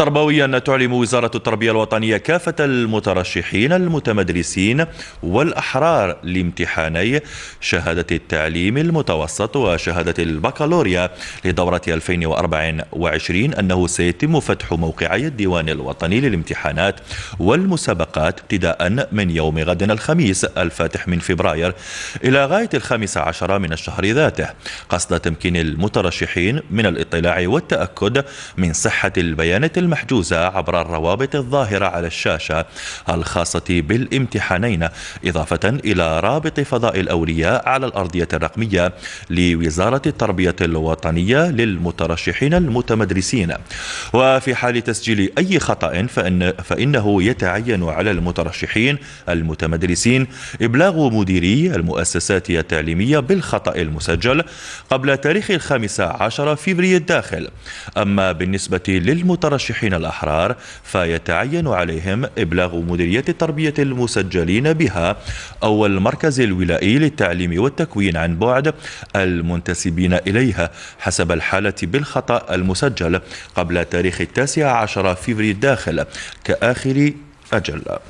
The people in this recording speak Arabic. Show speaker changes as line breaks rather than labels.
تربويا تعلم وزارة التربية الوطنية كافة المترشحين المتمدرسين والأحرار لامتحاني شهادة التعليم المتوسط وشهادة البكالوريا لدورة 2024 أنه سيتم فتح موقعي الديوان الوطني للامتحانات والمسابقات ابتداء من يوم غد الخميس الفاتح من فبراير إلى غاية الخامس عشر من الشهر ذاته قصد تمكين المترشحين من الاطلاع والتأكد من صحة البيانات الم المحجوزة عبر الروابط الظاهرة على الشاشة الخاصة بالامتحانين إضافة إلى رابط فضاء الأولياء على الأرضية الرقمية لوزارة التربية الوطنية للمترشحين المتمدرسين وفي حال تسجيل أي خطأ فإن فإنه يتعين على المترشحين المتمدرسين إبلاغ مديري المؤسسات التعليمية بالخطأ المسجل قبل تاريخ الخامسة عشر فبراير الداخل أما بالنسبة للمترشحين الناجحين الأحرار فيتعين عليهم إبلاغ مديرية التربية المسجلين بها أو المركز الولائي للتعليم والتكوين عن بعد المنتسبين إليها حسب الحالة بالخطأ المسجل قبل تاريخ التاسع عشر فيفري الداخل كآخر أجل